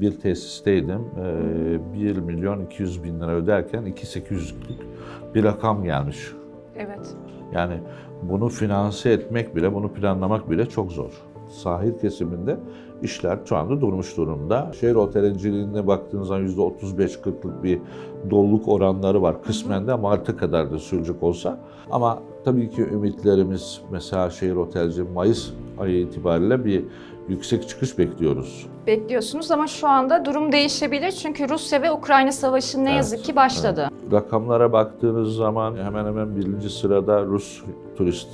bir tesisteydim. 1 ee, milyon 200 bin lira öderken 2.800'lük bir rakam gelmiş. Evet. Yani bunu finanse etmek bile, bunu planlamak bile çok zor. Sahil kesiminde işler şu anda durmuş durumda. Şehir otelciliğine baktığınız zaman yüzde %35-40'lık bir doluluk oranları var. Kısmen de Mart'a kadar da sürecek olsa. Ama tabii ki ümitlerimiz mesela şehir otelci Mayıs ayı itibariyle bir yüksek çıkış bekliyoruz. Bekliyorsunuz ama şu anda durum değişebilir çünkü Rusya ve Ukrayna savaşı ne evet, yazık ki başladı. Evet. Rakamlara baktığınız zaman hemen hemen birinci sırada Rus turist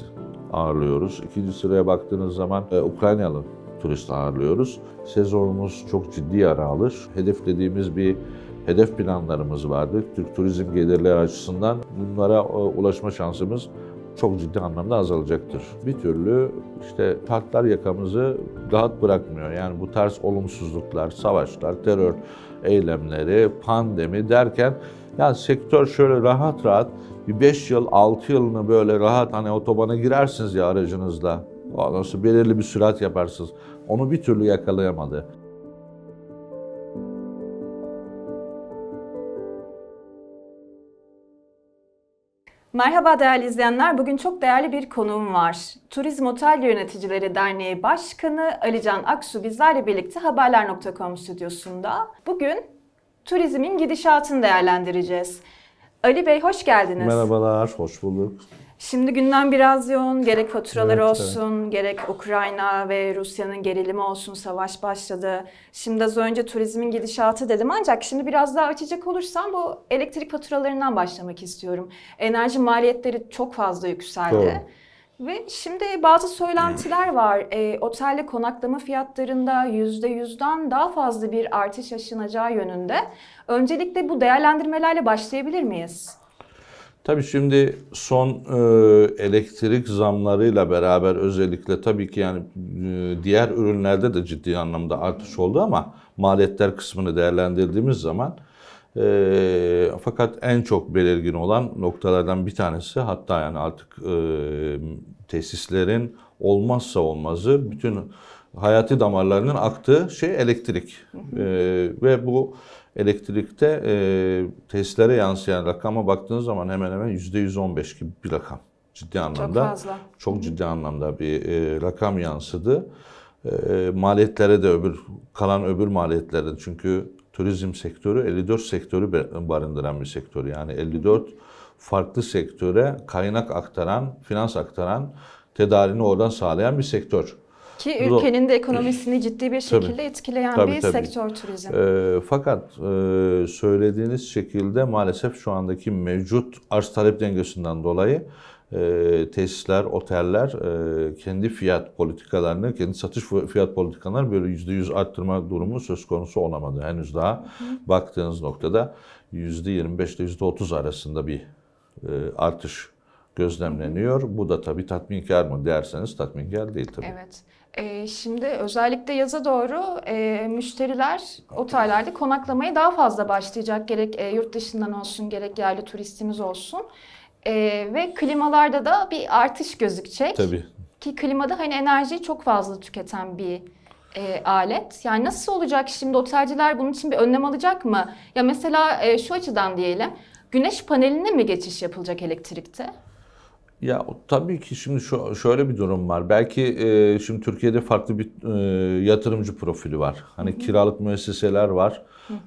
ağırlıyoruz. İkinci sıraya baktığınız zaman e, Ukraynalı turist ağırlıyoruz. Sezonumuz çok ciddi yara alır. Hedeflediğimiz bir hedef planlarımız vardı. Türk turizm gelirleri açısından bunlara e, ulaşma şansımız çok ciddi anlamda azalacaktır. Bir türlü işte tartlar yakamızı rahat bırakmıyor. Yani bu tarz olumsuzluklar, savaşlar, terör eylemleri, pandemi derken yani sektör şöyle rahat rahat bir 5 yıl, 6 yılını böyle rahat hani otobana girersiniz ya aracınızla. Ondan sonra belirli bir sürat yaparsınız. Onu bir türlü yakalayamadı. Merhaba değerli izleyenler. Bugün çok değerli bir konuğum var. Turizm Otel Yöneticileri Derneği Başkanı Alican Aksu bizlerle birlikte haberler.com stüdyosunda. Bugün turizmin gidişatını değerlendireceğiz. Ali Bey hoş geldiniz. Merhabalar, hoş bulduk. Şimdi gündem biraz yoğun. Gerek faturalar evet, olsun, evet. gerek Ukrayna ve Rusya'nın gerilimi olsun, savaş başladı. Şimdi az önce turizmin gidişatı dedim ancak şimdi biraz daha açacak olursam bu elektrik faturalarından başlamak istiyorum. Enerji maliyetleri çok fazla yükseldi. Doğru. Ve şimdi bazı söylentiler var. E, otelle konaklama fiyatlarında yüzden daha fazla bir artış yaşanacağı yönünde. Öncelikle bu değerlendirmelerle başlayabilir miyiz? Tabii şimdi son e, elektrik zamlarıyla beraber özellikle tabii ki yani e, diğer ürünlerde de ciddi anlamda artış oldu ama maliyetler kısmını değerlendirdiğimiz zaman e, fakat en çok belirgin olan noktalardan bir tanesi hatta yani artık e, tesislerin olmazsa olmazı bütün hayati damarlarının aktığı şey elektrik. E, ve bu Elektrikte e, tesislere yansıyan rakama baktığınız zaman hemen hemen %115 gibi bir rakam. Ciddi anlamda. Çok fazla. Çok ciddi anlamda bir e, rakam yansıdı. E, maliyetlere de öbür, kalan öbür maliyetlerin çünkü turizm sektörü 54 sektörü barındıran bir sektör. Yani 54 farklı sektöre kaynak aktaran, finans aktaran, tedarini oradan sağlayan bir sektör. Ki ülkenin de ekonomisini ciddi bir şekilde tabii, etkileyen tabii, bir tabii. sektör turizm. E, ee, fakat e, söylediğiniz şekilde maalesef şu andaki mevcut arz talep dengesinden dolayı e, tesisler, oteller e, kendi fiyat politikalarını, kendi satış fiyat politikalarını böyle yüzde yüz arttırma durumu söz konusu olamadı. Henüz daha hı hı. baktığınız noktada %25 ile yüzde otuz arasında bir e, artış gözlemleniyor. Bu da tabii tatminkar mı derseniz tatminkar değil tabii. Evet. E, şimdi özellikle yaza doğru e, müşteriler otellerde konaklamaya daha fazla başlayacak. Gerek e, yurt dışından olsun gerek yerli turistimiz olsun. E, ve klimalarda da bir artış gözükecek. Tabii. Ki klimada hani enerjiyi çok fazla tüketen bir e, alet. Yani nasıl olacak şimdi otelciler bunun için bir önlem alacak mı? Ya mesela e, şu açıdan diyelim. Güneş paneline mi geçiş yapılacak elektrikte? Ya tabii ki şimdi şu şöyle bir durum var. Belki e, şimdi Türkiye'de farklı bir e, yatırımcı profili var. Hani hı hı. kiralık müesseseler var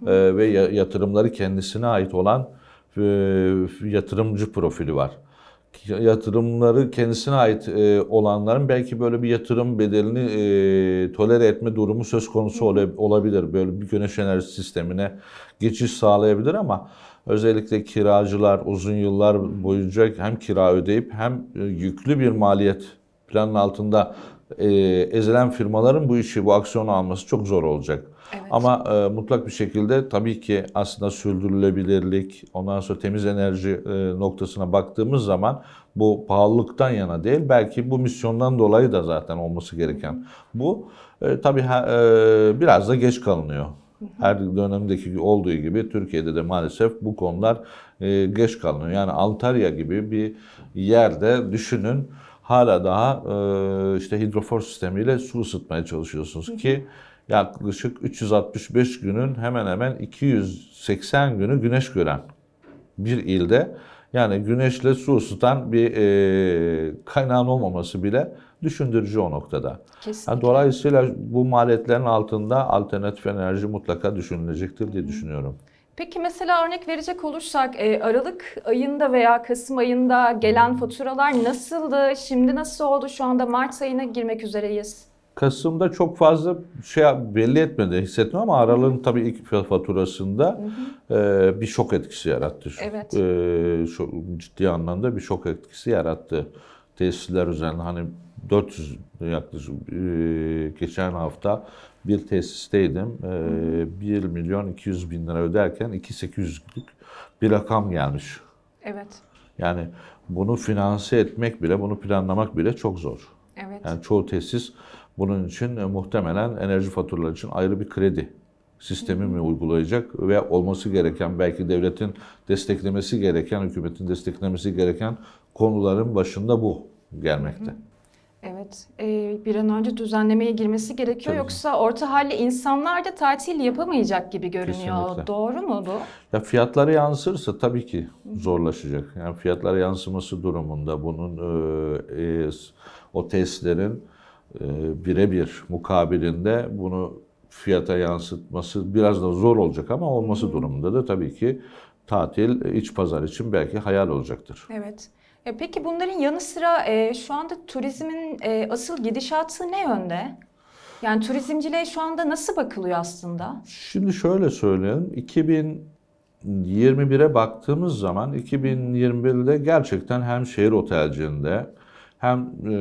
E, ve ya, yatırımları kendisine ait olan e, yatırımcı profili var. Yatırımları kendisine ait e, olanların belki böyle bir yatırım bedelini e, tolere etme durumu söz konusu hı hı. olabilir. Böyle bir güneş enerji sistemine geçiş sağlayabilir ama Özellikle kiracılar uzun yıllar boyunca hem kira ödeyip hem e, yüklü bir maliyet planın altında e, ezilen firmaların bu işi, bu aksiyonu alması çok zor olacak. Evet. Ama e, mutlak bir şekilde tabii ki aslında sürdürülebilirlik, ondan sonra temiz enerji e, noktasına baktığımız zaman bu pahalılıktan yana değil, belki bu misyondan dolayı da zaten olması gereken bu. E, tabii e, biraz da geç kalınıyor. Her dönemdeki olduğu gibi Türkiye'de de maalesef bu konular e, geç kalınıyor. Yani Antalya gibi bir yerde düşünün hala daha e, işte hidrofor sistemiyle su ısıtmaya çalışıyorsunuz ki yaklaşık 365 günün hemen hemen 280 günü güneş gören bir ilde yani güneşle su ısıtan bir e, kaynağın olmaması bile düşündürücü o noktada. Yani dolayısıyla bu maliyetlerin altında alternatif enerji mutlaka düşünülecektir diye düşünüyorum. Peki mesela örnek verecek olursak e, Aralık ayında veya Kasım ayında gelen faturalar nasıldı? Şimdi nasıl oldu? Şu anda Mart ayına girmek üzereyiz. Kasım'da çok fazla şey belli etmedi, hissettim ama Aralık'ın tabii ilk faturasında hı hı. E, bir şok etkisi yarattı. Evet. E, şu, ciddi anlamda bir şok etkisi yarattı. Tesisler üzerinde hani 400 yaklaşık e, geçen hafta bir tesisteydim. 1 e, milyon 200 bin lira öderken 2800'lük bir rakam gelmiş. Evet. Yani bunu finanse etmek bile, bunu planlamak bile çok zor. Evet. Yani çoğu tesis bunun için e, muhtemelen enerji faturaları için ayrı bir kredi sistemi mi uygulayacak veya olması gereken belki devletin desteklemesi gereken, hükümetin desteklemesi gereken konuların başında bu gelmekte. Hı hı. Evet, e, bir an önce düzenlemeye girmesi gerekiyor. Tabii. Yoksa orta halli insanlar da tatil yapamayacak gibi görünüyor. Kesinlikle. Doğru mu bu? Ya fiyatları yansırsa tabii ki zorlaşacak. Yani fiyatlara yansıması durumunda bunun e, e, o testlerin e, birebir mukabilinde bunu fiyata yansıtması biraz da zor olacak ama olması durumunda da tabii ki tatil iç pazar için belki hayal olacaktır. Evet. E, peki bunların yanı sıra e, şu anda turizmin e, asıl gidişatı ne yönde? Yani turizmciliğe şu anda nasıl bakılıyor aslında? Şimdi şöyle söyleyeyim. 2021'e baktığımız zaman 2021'de gerçekten hem şehir otelciliğinde hem e,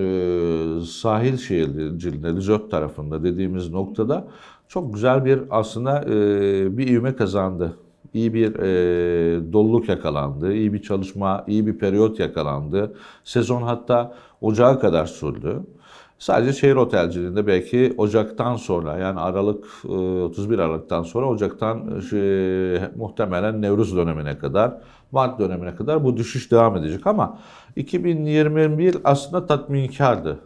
sahil şehirciliğinde, resort tarafında dediğimiz noktada çok güzel bir aslında e, bir ivme kazandı iyi bir e, doluluk yakalandı, iyi bir çalışma, iyi bir periyot yakalandı. Sezon hatta ocağa kadar sürdü. Sadece şehir otelciliğinde belki Ocak'tan sonra yani Aralık 31 e, Aralık'tan sonra Ocak'tan e, şey, muhtemelen Nevruz dönemine kadar Mart dönemine kadar bu düşüş devam edecek ama 2021 aslında tatminkardı.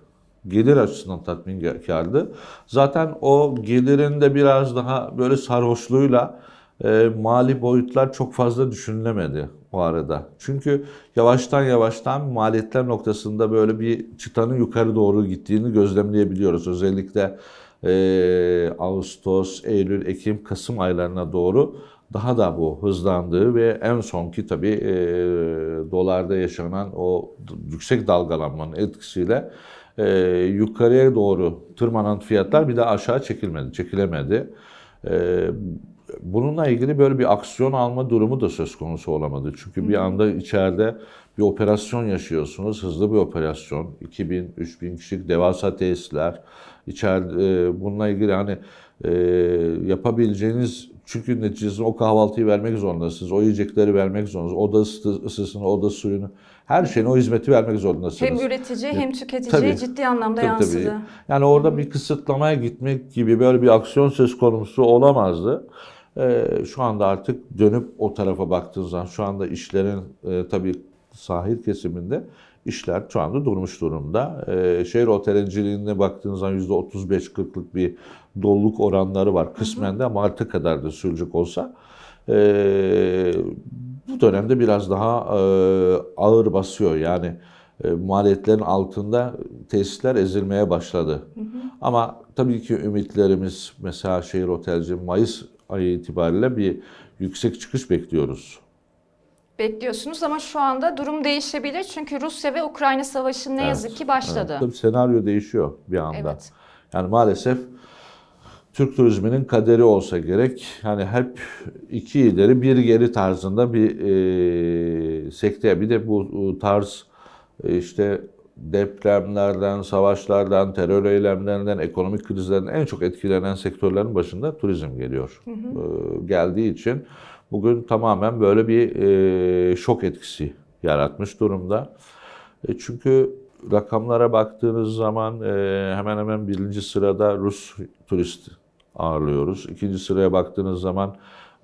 Gelir açısından tatminkardı. Zaten o gelirinde biraz daha böyle sarhoşluğuyla e, mali boyutlar çok fazla düşünülemedi o arada. Çünkü yavaştan yavaştan maliyetler noktasında böyle bir çıtanın yukarı doğru gittiğini gözlemleyebiliyoruz. Özellikle e, Ağustos, Eylül, Ekim, Kasım aylarına doğru daha da bu hızlandığı ve en sonki tabii e, dolarda yaşanan o yüksek dalgalanmanın etkisiyle e, yukarıya doğru tırmanan fiyatlar bir de aşağı çekilmedi, çekilemedi. E, bununla ilgili böyle bir aksiyon alma durumu da söz konusu olamadı. Çünkü bir anda içeride bir operasyon yaşıyorsunuz, hızlı bir operasyon. 2000, 3000 kişilik devasa tesisler. İçeride e, bununla ilgili hani e, yapabileceğiniz çünkü neticesinde o kahvaltıyı vermek zorundasınız, o yiyecekleri vermek zorundasınız, oda ısısını, oda suyunu, her şeyin o hizmeti vermek zorundasınız. Hem üretici hem tüketiciye ciddi anlamda tabii, yansıdı. Tabii. Yani orada bir kısıtlamaya gitmek gibi böyle bir aksiyon söz konusu olamazdı. Ee, şu anda artık dönüp o tarafa baktığınız zaman şu anda işlerin e, tabii sahil kesiminde işler şu anda durmuş durumda. E, şehir otelciliğine baktığınız zaman yüzde %35-40'lık bir doluluk oranları var. Kısmen de ama Mart'a kadar da sürecek olsa. E, bu dönemde biraz daha e, ağır basıyor. Yani e, maliyetlerin altında tesisler ezilmeye başladı. Hı hı. Ama tabii ki ümitlerimiz mesela şehir otelci Mayıs ayı itibariyle bir yüksek çıkış bekliyoruz bekliyorsunuz ama şu anda durum değişebilir. Çünkü Rusya ve Ukrayna savaşı ne evet, yazık ki başladı. Evet, senaryo değişiyor bir anda. Evet. Yani maalesef Türk turizminin kaderi olsa gerek. Yani hep iki ileri bir geri tarzında bir e, sekteye. Bir de bu tarz işte depremlerden, savaşlardan, terör eylemlerinden, ekonomik krizlerden en çok etkilenen sektörlerin başında turizm geliyor. Hı hı. Ee, geldiği için bugün tamamen böyle bir e, şok etkisi yaratmış durumda. E, çünkü rakamlara baktığınız zaman e, hemen hemen birinci sırada Rus turist ağırlıyoruz. İkinci sıraya baktığınız zaman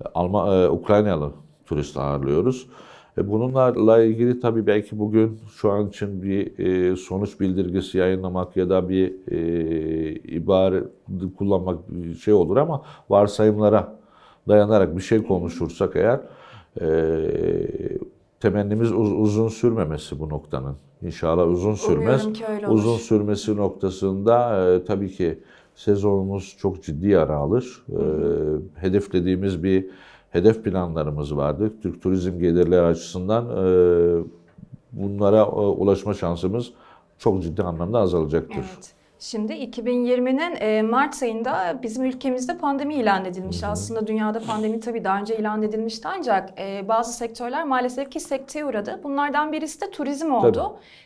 e, Alman, e, Ukraynalı turist ağırlıyoruz. E, bununla ilgili tabii belki bugün şu an için bir e, sonuç bildirgesi yayınlamak ya da bir e, ibare kullanmak bir şey olur ama varsayımlara dayanarak bir şey konuşursak eğer temennimiz uzun sürmemesi bu noktanın. İnşallah uzun sürmez. Uzun sürmesi noktasında tabii ki sezonumuz çok ciddi yara alır. hedeflediğimiz bir hedef planlarımız vardı. Türk turizm gelirleri açısından e, bunlara e, ulaşma şansımız çok ciddi anlamda azalacaktır. Evet. Şimdi 2020'nin e, Mart ayında bizim ülkemizde pandemi ilan edilmiş. Aslında dünyada pandemi tabii daha önce ilan edilmişti ancak bazı sektörler maalesef ki sekteye uğradı. Bunlardan birisi de turizm oldu.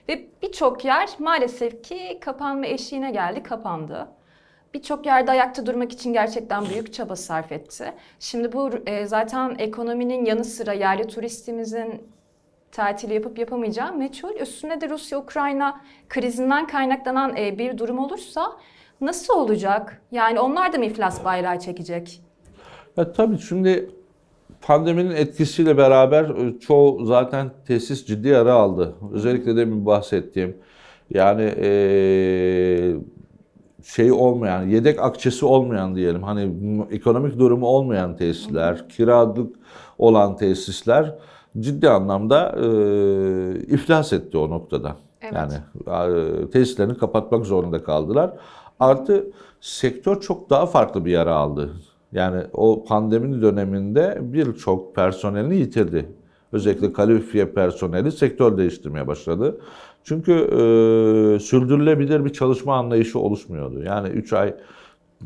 Tabii. Ve birçok yer maalesef ki kapanma eşiğine geldi, kapandı birçok yerde ayakta durmak için gerçekten büyük çaba sarf etti. Şimdi bu e, zaten ekonominin yanı sıra yerli turistimizin tatili yapıp yapamayacağı meçhul. Üstüne de Rusya-Ukrayna krizinden kaynaklanan e, bir durum olursa nasıl olacak? Yani onlar da mı iflas bayrağı çekecek? Ya tabii şimdi pandeminin etkisiyle beraber e, çoğu zaten tesis ciddi yara aldı. Özellikle demin bahsettiğim yani e, şey olmayan, yedek akçesi olmayan diyelim hani ekonomik durumu olmayan tesisler, kiralık olan tesisler ciddi anlamda e, iflas etti o noktada. Evet. Yani e, tesislerini kapatmak zorunda kaldılar. Artı sektör çok daha farklı bir yara aldı. Yani o pandemi döneminde birçok personelini yitirdi. Özellikle kalifiye personeli sektör değiştirmeye başladı. Çünkü e, sürdürülebilir bir çalışma anlayışı oluşmuyordu. Yani 3 ay,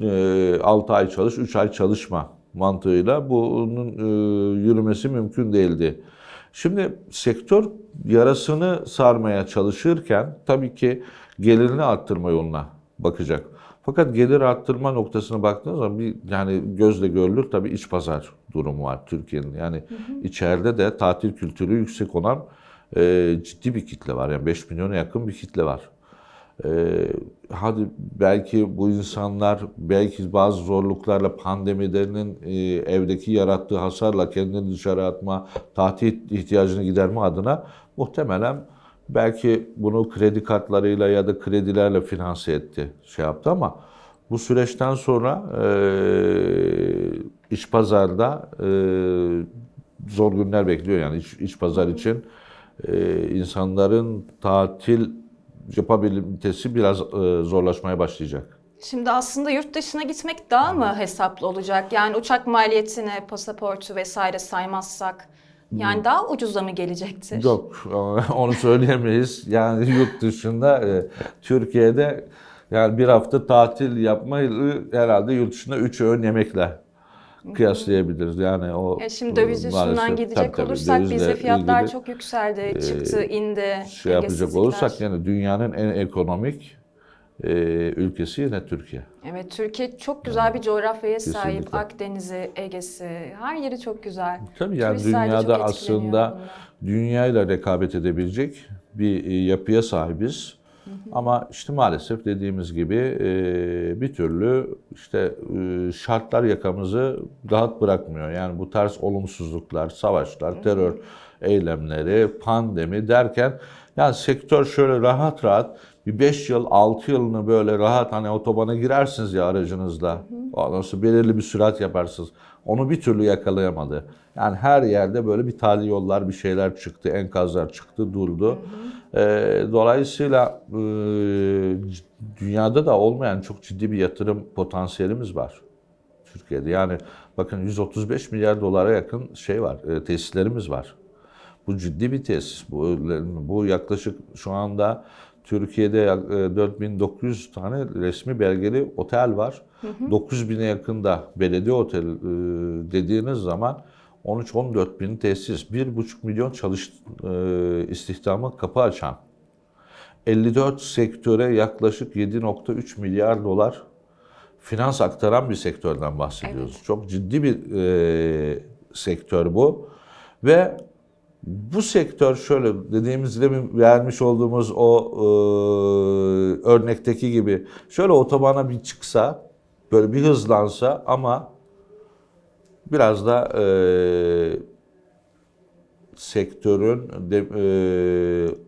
e, ay çalış, 3 ay çalışma mantığıyla bunun e, yürümesi mümkün değildi. Şimdi sektör yarasını sarmaya çalışırken tabii ki gelirini arttırma yoluna bakacak. Fakat gelir arttırma noktasına baktığınız zaman bir yani gözle görülür tabii iç pazar durumu var Türkiye'nin. Yani hı hı. içeride de tatil kültürü yüksek olan e, ciddi bir kitle var. Yani 5 milyona yakın bir kitle var. E, hadi belki bu insanlar belki bazı zorluklarla pandemilerinin e, evdeki yarattığı hasarla kendini dışarı atma, tatil ihtiyacını giderme adına muhtemelen belki bunu kredi kartlarıyla ya da kredilerle finanse etti, şey yaptı ama bu süreçten sonra e, iç pazarda e, zor günler bekliyor yani iç, iç pazar için e, insanların tatil yapabilitesi biraz e, zorlaşmaya başlayacak. Şimdi aslında yurt dışına gitmek daha mı hesaplı olacak? Yani uçak maliyetini, pasaportu vesaire saymazsak yani daha ucuza mı gelecektir? Yok onu söyleyemeyiz. yani yurt dışında e, Türkiye'de yani bir hafta tatil yapmayı herhalde yurt dışında 3 öğün yemekle kıyaslayabiliriz. Yani o ya şimdi döviz üstünden gidecek tabii, olursak bizde fiyatlar ilgili, çok yükseldi, e, çıktı, indi. Şey yapacak olursak yani dünyanın en ekonomik e, ülkesi yine Türkiye. Evet Türkiye çok güzel bir coğrafyaya kesinlikle. sahip. Akdeniz'i, Ege'si her yeri çok güzel. Tabii yani Turistler dünyada aslında bundan. dünyayla rekabet edebilecek bir e, yapıya sahibiz. Ama işte maalesef dediğimiz gibi e, bir türlü işte e, şartlar yakamızı rahat bırakmıyor. Yani bu tarz olumsuzluklar, savaşlar, terör eylemleri, pandemi derken yani sektör şöyle rahat rahat bir 5 yıl, 6 yılını böyle rahat hani otobana girersiniz ya aracınızla. Hı hı. Daha doğrusu belirli bir sürat yaparsınız. Onu bir türlü yakalayamadı. Yani her yerde böyle bir tali yollar, bir şeyler çıktı, enkazlar çıktı, durdu. E, dolayısıyla e, dünyada da olmayan çok ciddi bir yatırım potansiyelimiz var Türkiye'de. Yani bakın 135 milyar dolara yakın şey var, e, tesislerimiz var. Bu ciddi bir tesis. Bu, bu yaklaşık şu anda Türkiye'de 4900 e, tane resmi belgeli otel var. 9000'e yakın da belediye otel e, dediğiniz zaman 13-14 bin tesis, 1,5 milyon çalış e, istihdamı kapı açan, 54 sektöre yaklaşık 7,3 milyar dolar finans aktaran bir sektörden bahsediyoruz. Evet. Çok ciddi bir e, sektör bu ve bu sektör şöyle dediğimiz demin vermiş olduğumuz o e, örnekteki gibi şöyle otobana bir çıksa böyle bir hızlansa ama biraz da e, sektörün de, e,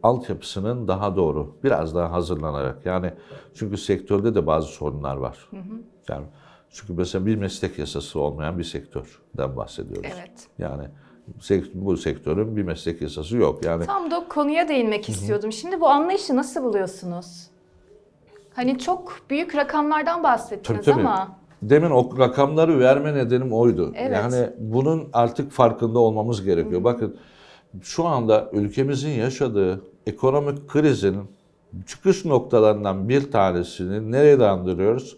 altyapısının daha doğru biraz daha hazırlanarak yani çünkü sektörde de bazı sorunlar var. Hı hı. Yani çünkü mesela bir meslek yasası olmayan bir sektörden bahsediyoruz. Evet. Yani bu sektörün bir meslek yasası yok. Yani Tam da konuya değinmek istiyordum. Şimdi bu anlayışı nasıl buluyorsunuz? Hani çok büyük rakamlardan bahsettiniz tabii, tabii. ama demin o rakamları verme nedenim oydu. Evet. Yani bunun artık farkında olmamız gerekiyor. Hı. Bakın şu anda ülkemizin yaşadığı ekonomik krizin çıkış noktalarından bir tanesini nereye andırıyoruz?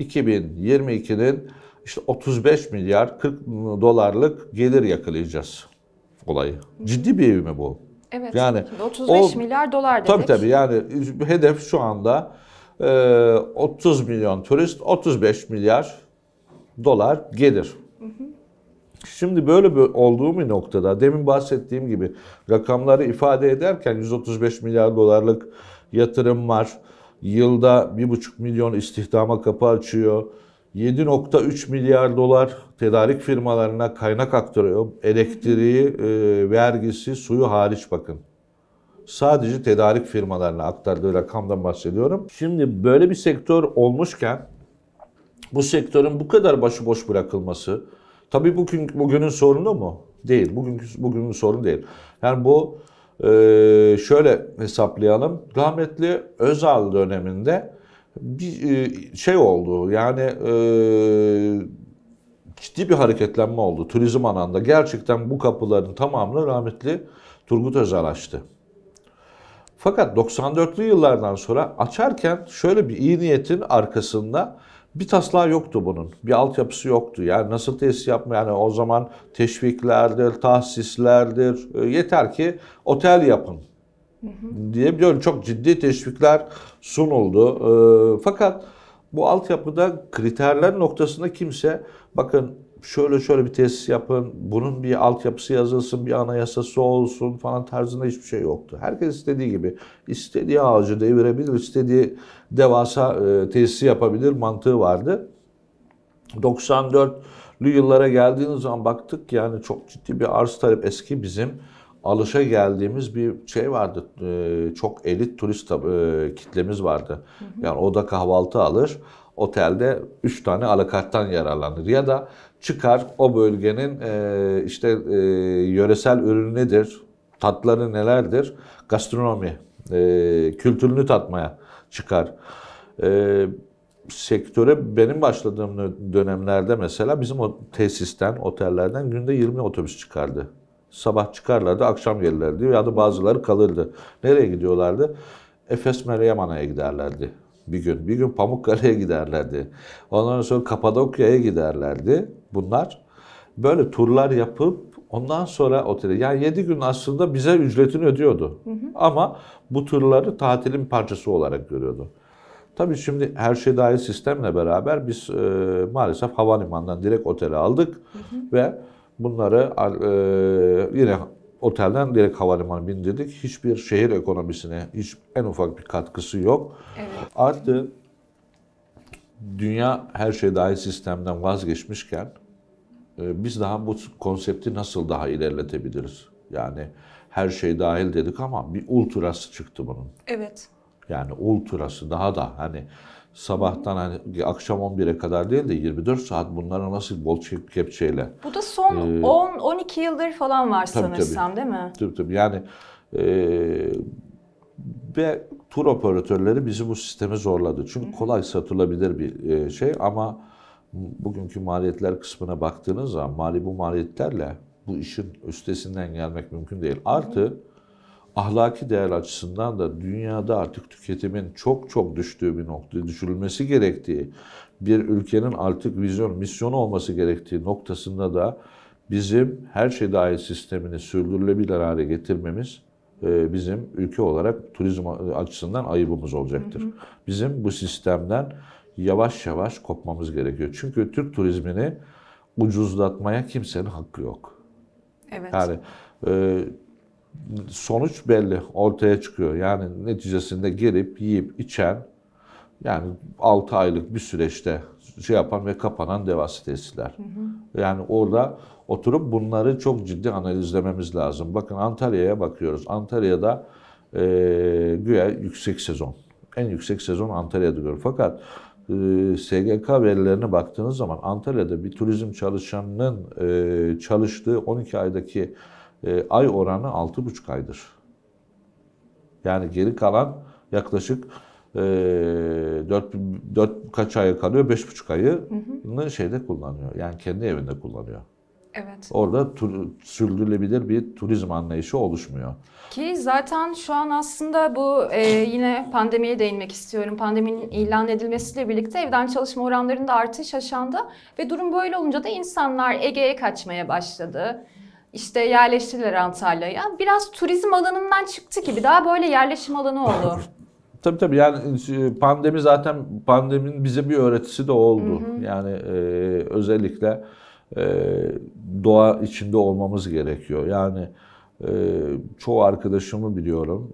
2022'nin işte 35 milyar 40 dolarlık gelir yakalayacağız olayı. Ciddi bir evime bu. Evet. Yani 35 o, milyar dolar dedik. Tabii tabii yani hedef şu anda 30 e, milyon turist 35 milyar dolar gelir. Hı hı. Şimdi böyle bir olduğu bir noktada demin bahsettiğim gibi rakamları ifade ederken 135 milyar dolarlık yatırım var. Yılda 1,5 milyon istihdama kapı açıyor. 7.3 milyar dolar tedarik firmalarına kaynak aktarıyor. Elektriği, e, vergisi, suyu hariç bakın. Sadece tedarik firmalarına aktardığı rakamdan bahsediyorum. Şimdi böyle bir sektör olmuşken bu sektörün bu kadar başıboş bırakılması tabii bugün bugünün sorunu mu? Değil. Bugünkü bugünün sorunu değil. Yani bu e, şöyle hesaplayalım. Rahmetli Özal döneminde bir e, şey oldu. Yani e, ciddi bir hareketlenme oldu turizm alanında Gerçekten bu kapıların tamamını rahmetli Turgut Özal açtı. Fakat 94'lü yıllardan sonra açarken şöyle bir iyi niyetin arkasında bir taslağı yoktu bunun. Bir altyapısı yoktu. Yani nasıl tesis yapma yani o zaman teşviklerdir, tahsislerdir. E, yeter ki otel yapın diye biliyorum çok ciddi teşvikler sunuldu. E, fakat bu altyapıda kriterler noktasında kimse bakın şöyle şöyle bir tesis yapın, bunun bir altyapısı yazılsın, bir anayasası olsun falan tarzında hiçbir şey yoktu. Herkes istediği gibi, istediği ağacı devirebilir, istediği devasa e, tesisi yapabilir mantığı vardı. 94'lü yıllara geldiğiniz zaman baktık yani çok ciddi bir arz talep eski bizim alışa geldiğimiz bir şey vardı. Ee, çok elit turist e, kitlemiz vardı. Yani o da kahvaltı alır, otelde 3 tane alakarttan yararlanır ya da çıkar o bölgenin e, işte e, yöresel ürünü nedir, tatları nelerdir, gastronomi e, kültürünü tatmaya çıkar. sektöre benim başladığım dönemlerde mesela bizim o tesisten, otellerden günde 20 otobüs çıkardı. Sabah çıkarlardı, akşam gelirlerdi ya da bazıları kalırdı. Nereye gidiyorlardı? Efes Meryem Ana'ya giderlerdi bir gün. Bir gün Pamukkale'ye giderlerdi. Ondan sonra Kapadokya'ya giderlerdi bunlar. Böyle turlar yapıp ondan sonra otele. Yani 7 gün aslında bize ücretini ödüyordu. Hı hı. Ama bu turları tatilin parçası olarak görüyordu. Tabii şimdi her şey dahil sistemle beraber biz e, maalesef havalimanından direkt otele aldık hı hı. ve Bunları e, yine otelden direkt havalimanı bindirdik. Hiçbir şehir ekonomisine hiç en ufak bir katkısı yok. Evet. Artı dünya her şey dahil sistemden vazgeçmişken e, biz daha bu konsepti nasıl daha ilerletebiliriz? Yani her şey dahil dedik ama bir ultrası çıktı bunun. Evet. Yani ultrası daha da hani sabahtan hani akşam 11'e kadar değil de 24 saat bunlara nasıl bol kepçeyle. Bu da son ee, 10-12 yıldır falan var tabii, sanırsam tabii. değil mi? Tabii tabii yani e, ve tur operatörleri bizi bu sisteme zorladı. Çünkü Hı. kolay satılabilir bir e, şey ama bugünkü maliyetler kısmına baktığınız zaman mali bu maliyetlerle bu işin üstesinden gelmek mümkün değil. Artı ahlaki değer açısından da dünyada artık tüketimin çok çok düştüğü bir nokta düşürülmesi gerektiği, bir ülkenin artık vizyon, misyonu olması gerektiği noktasında da bizim her şey dahil sistemini sürdürülebilir hale getirmemiz e, bizim ülke olarak turizm açısından ayıbımız olacaktır. Bizim bu sistemden yavaş yavaş kopmamız gerekiyor. Çünkü Türk turizmini ucuzlatmaya kimsenin hakkı yok. Evet. Yani e, sonuç belli ortaya çıkıyor. Yani neticesinde girip yiyip içen yani 6 aylık bir süreçte şey yapan ve kapanan devası tesisler. Hı hı. Yani orada oturup bunları çok ciddi analizlememiz lazım. Bakın Antalya'ya bakıyoruz. Antalya'da e, güya yüksek sezon. En yüksek sezon Antalya'da görüyor. Fakat e, SGK verilerine baktığınız zaman Antalya'da bir turizm çalışanının e, çalıştığı 12 aydaki e, ay oranı 6,5 aydır. Yani geri kalan yaklaşık e, 4, 4 kaç ay kalıyor? 5,5 ayını hı hı. şeyde kullanıyor. Yani kendi evinde kullanıyor. Evet. Orada tur, sürdürülebilir bir turizm anlayışı oluşmuyor. Ki zaten şu an aslında bu e, yine pandemiye değinmek istiyorum. Pandeminin ilan edilmesiyle birlikte evden çalışma oranlarında artış yaşandı ve durum böyle olunca da insanlar Ege'ye kaçmaya başladı. İşte yerleştirirler Antalya'ya. Biraz turizm alanından çıktı gibi daha böyle yerleşim alanı oldu. Tabii tabii yani e, pandemi zaten pandeminin bize bir öğretisi de oldu. Hı hı. Yani e, özellikle e, doğa içinde olmamız gerekiyor. Yani e, çoğu arkadaşımı biliyorum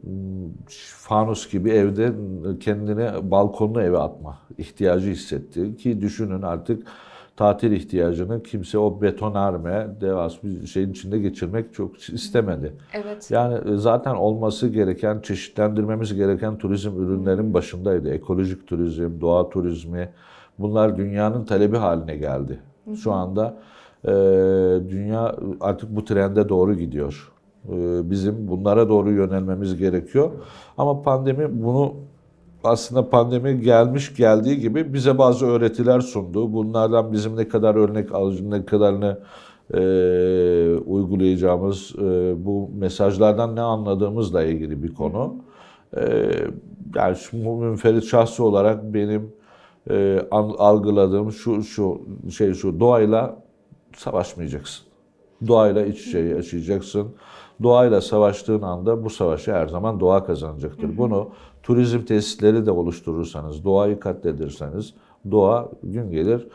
fanus gibi evde kendini balkonlu eve atma ihtiyacı hissetti. Ki düşünün artık tatil ihtiyacını kimse o betonarme devas bir şeyin içinde geçirmek çok istemedi. Evet. Yani e, zaten olması gereken, çeşitlendirmemiz gereken turizm ürünlerin başındaydı. Ekolojik turizm, doğa turizmi bunlar dünyanın talebi haline geldi. Şu anda e, dünya artık bu trende doğru gidiyor. E, bizim bunlara doğru yönelmemiz gerekiyor. Ama pandemi bunu aslında pandemi gelmiş geldiği gibi bize bazı öğretiler sundu. Bunlardan bizim ne kadar örnek alacağımız, ne kadarını e, uygulayacağımız, e, bu mesajlardan ne anladığımızla ilgili bir konu. E, yani bu münferit şahsı olarak benim e, algıladığım şu şu şey şu doğayla savaşmayacaksın. Doğayla iç içe yaşayacaksın doğayla savaştığın anda bu savaşı her zaman doğa kazanacaktır. Hı hı. Bunu turizm tesisleri de oluşturursanız, doğayı katledirseniz doğa gün gelir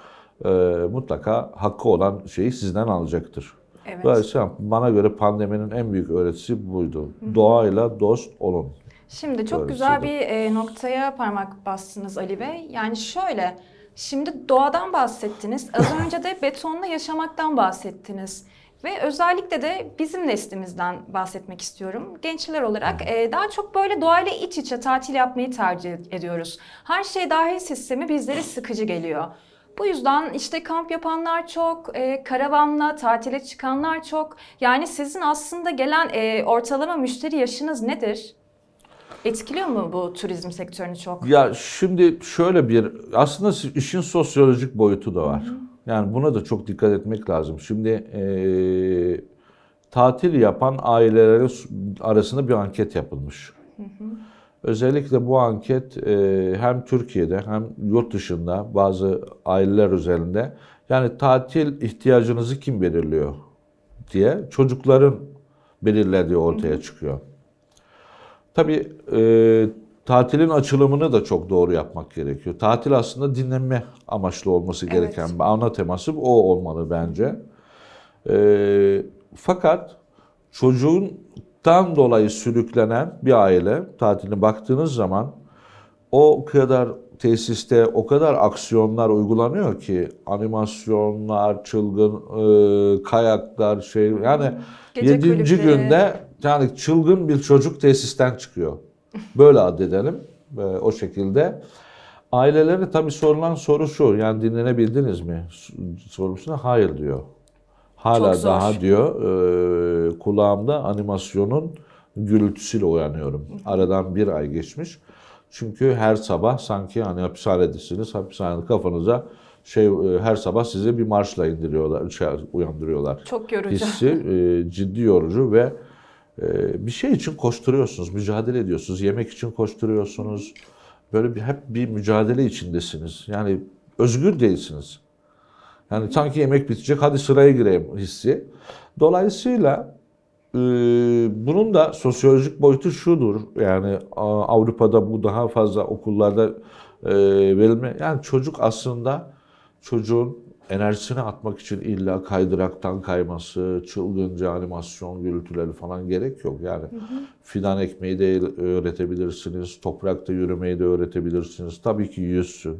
e, mutlaka hakkı olan şeyi sizden alacaktır. Evet. Dolayısıyla bana göre pandeminin en büyük öğretisi buydu. Hı hı. Doğayla dost olun. Şimdi çok öğretisi güzel şey de. bir e, noktaya parmak bastınız Ali Bey. Yani şöyle, şimdi doğadan bahsettiniz. Az önce de betonla yaşamaktan bahsettiniz. Ve özellikle de bizim neslimizden bahsetmek istiyorum. Gençler olarak e, daha çok böyle doğayla iç içe tatil yapmayı tercih ediyoruz. Her şey dahil sistemi bizlere sıkıcı geliyor. Bu yüzden işte kamp yapanlar çok, e, karavanla tatile çıkanlar çok. Yani sizin aslında gelen e, ortalama müşteri yaşınız nedir? Etkiliyor mu bu turizm sektörünü çok? Ya şimdi şöyle bir aslında işin sosyolojik boyutu da var. Hı-hı. Yani buna da çok dikkat etmek lazım. Şimdi e, tatil yapan ailelere arasında bir anket yapılmış. Hı hı. Özellikle bu anket e, hem Türkiye'de hem yurt dışında bazı aileler üzerinde yani tatil ihtiyacınızı kim belirliyor diye çocukların belirlediği ortaya çıkıyor. Tabii e, tatilin açılımını da çok doğru yapmak gerekiyor. Tatil aslında dinlenme amaçlı olması gereken evet. bir ana teması o olmalı bence. E, fakat çocuğundan dolayı sürüklenen bir aile tatiline baktığınız zaman o kadar tesiste o kadar aksiyonlar uygulanıyor ki animasyonlar, çılgın e, kayaklar şey yani Gece 7. Kulüpleri. günde yani çılgın bir çocuk tesisten çıkıyor. Böyle addedelim. E, o şekilde. Ailelere tabii sorulan soru şu. Yani dinlenebildiniz mi? Sorusuna hayır diyor. Hala daha diyor e, kulağımda animasyonun gürültüsüyle uyanıyorum. Aradan bir ay geçmiş. Çünkü her sabah sanki hani hapishanedesiniz. Hapishanede kafanıza şey e, her sabah sizi bir marşla indiriyorlar, şey, uyandırıyorlar. Çok yorucu. Hissi e, ciddi yorucu ve ee, bir şey için koşturuyorsunuz, mücadele ediyorsunuz. Yemek için koşturuyorsunuz. Böyle bir, hep bir mücadele içindesiniz. Yani özgür değilsiniz. Yani sanki yemek bitecek, hadi sıraya gireyim hissi. Dolayısıyla e, bunun da sosyolojik boyutu şudur. Yani Avrupa'da bu daha fazla okullarda e, verilme. Yani çocuk aslında çocuğun enerjisini atmak için illa kaydıraktan kayması, çılgınca animasyon gürültüleri falan gerek yok. Yani hı hı. fidan ekmeği de öğretebilirsiniz, toprakta yürümeyi de öğretebilirsiniz. Tabii ki yüzsün,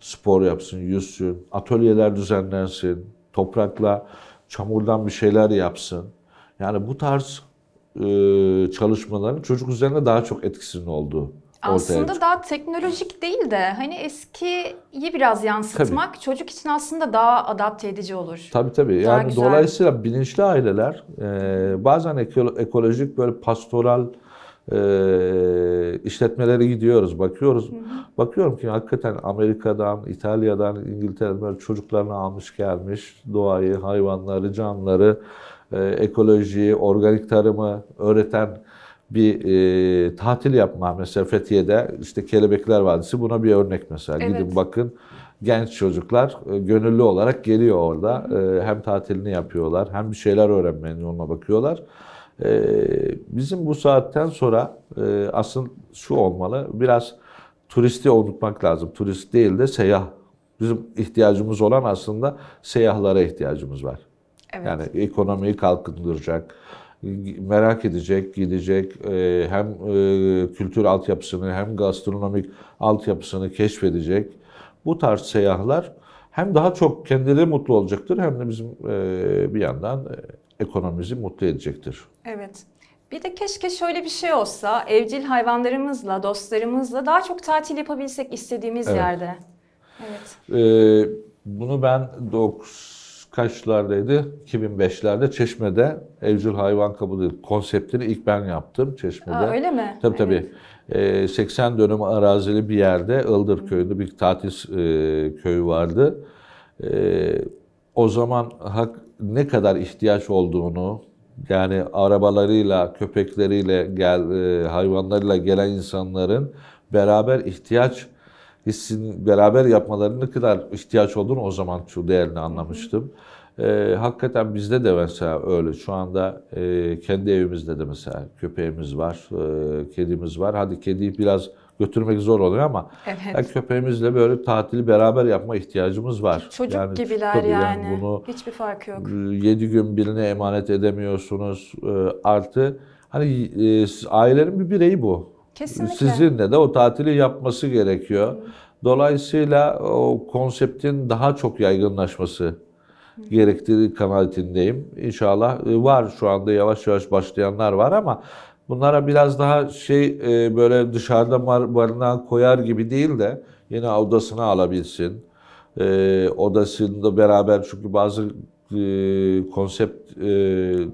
spor yapsın, yüzsün, atölyeler düzenlensin, toprakla çamurdan bir şeyler yapsın. Yani bu tarz e, çalışmaların çocuk üzerine daha çok etkisinin olduğu aslında daha teknolojik değil de hani eskiyi biraz yansıtmak tabii. çocuk için aslında daha adapte edici olur. Tabii tabii. Daha yani güzel. dolayısıyla bilinçli aileler e, bazen ekolojik böyle pastoral e, işletmelere gidiyoruz, bakıyoruz. Hı hı. Bakıyorum ki hakikaten Amerika'dan, İtalya'dan, İngiltere'den böyle çocuklarını almış gelmiş. Doğayı, hayvanları, canlıları, e, ekolojiyi, organik tarımı öğreten bir e, tatil yapma mesela Fethiye'de işte Kelebekler Vadisi buna bir örnek mesela. Evet. Gidin bakın genç çocuklar e, gönüllü olarak geliyor orada. E, hem tatilini yapıyorlar hem bir şeyler öğrenmenin yoluna bakıyorlar. E, bizim bu saatten sonra e, asıl şu olmalı biraz turisti unutmak lazım. Turist değil de seyah Bizim ihtiyacımız olan aslında seyahlara ihtiyacımız var. Evet. Yani ekonomiyi kalkındıracak, merak edecek, gidecek, e, hem e, kültür altyapısını hem gastronomik altyapısını keşfedecek. Bu tarz seyahatler hem daha çok kendileri mutlu olacaktır hem de bizim e, bir yandan ekonomimizi mutlu edecektir. Evet. Bir de keşke şöyle bir şey olsa, evcil hayvanlarımızla, dostlarımızla daha çok tatil yapabilsek istediğimiz evet. yerde. Evet. Ee, bunu ben 90 kaçlardaydı? 2005'lerde Çeşme'de evcil hayvan kabul konseptini ilk ben yaptım Çeşme'de. Aa, öyle mi? Tabii tabii. Evet. E, ee, 80 dönüm arazili bir yerde Ildır köyünde bir tatil e, köyü vardı. Ee, o zaman hak ne kadar ihtiyaç olduğunu yani arabalarıyla, köpekleriyle, gel, e, hayvanlarıyla gelen insanların beraber ihtiyaç hissin beraber yapmalarını ne kadar ihtiyaç olduğunu o zaman şu değerini anlamıştım. E, hakikaten bizde de mesela öyle. Şu anda e, kendi evimizde de mesela köpeğimiz var, e, kedimiz var. Hadi kediyi biraz götürmek zor oluyor ama evet. yani köpeğimizle böyle tatili beraber yapma ihtiyacımız var. Çocuk yani, gibiler tabii yani. yani. Bunu Hiçbir fark yok. 7 e, gün birine emanet edemiyorsunuz. E, artı hani e, ailenin bir bireyi bu. Kesinlikle. Sizin de o tatili yapması gerekiyor. Dolayısıyla o konseptin daha çok yaygınlaşması gerektiği kanaatindeyim. İnşallah e, var şu anda yavaş yavaş başlayanlar var ama bunlara biraz daha şey e, böyle dışarıda barınağı koyar gibi değil de yine odasına alabilsin. E, odasında beraber çünkü bazı konsept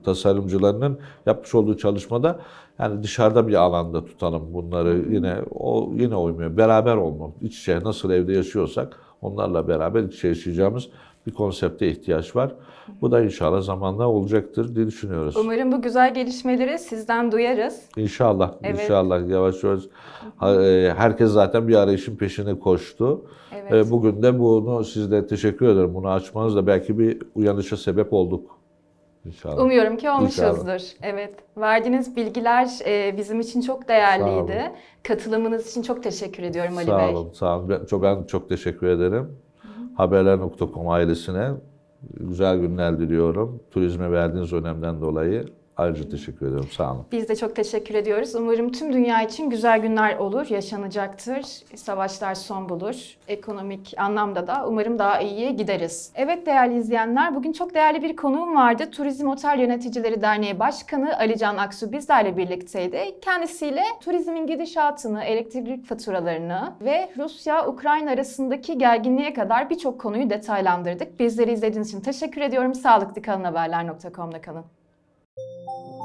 tasarımcılarının yapmış olduğu çalışmada yani dışarıda bir alanda tutalım bunları yine o yine uymuyor. Beraber olmak, iç içe nasıl evde yaşıyorsak onlarla beraber iç içe yaşayacağımız bir konsepte ihtiyaç var. Bu da inşallah zamanla olacaktır diye düşünüyoruz. Umarım bu güzel gelişmeleri sizden duyarız. İnşallah, evet. inşallah yavaş yavaş. E, herkes zaten bir arayışın peşine koştu. Evet. E, bugün de bunu sizle teşekkür ederim. Bunu açmanız da belki bir uyanışa sebep olduk. İnşallah. Umuyorum ki olmuşuzdur. İnşallah. Evet. Verdiğiniz bilgiler e, bizim için çok değerliydi. Katılımınız için çok teşekkür ediyorum Ali sağ Bey. Sağ olun, sağ olun. Ben çok, ben çok teşekkür ederim. Haberler.com ailesine güzel günler diliyorum. Turizme verdiğiniz önemden dolayı. Ayrıca teşekkür ediyorum. Sağ olun. Biz de çok teşekkür ediyoruz. Umarım tüm dünya için güzel günler olur, yaşanacaktır. Savaşlar son bulur. Ekonomik anlamda da umarım daha iyiye gideriz. Evet değerli izleyenler, bugün çok değerli bir konuğum vardı. Turizm Otel Yöneticileri Derneği Başkanı Alican Aksu bizlerle birlikteydi. Kendisiyle turizmin gidişatını, elektrik faturalarını ve Rusya-Ukrayna arasındaki gerginliğe kadar birçok konuyu detaylandırdık. Bizleri izlediğiniz için teşekkür ediyorum. Sağlıklı kalın haberler.com'da kalın. Thank you.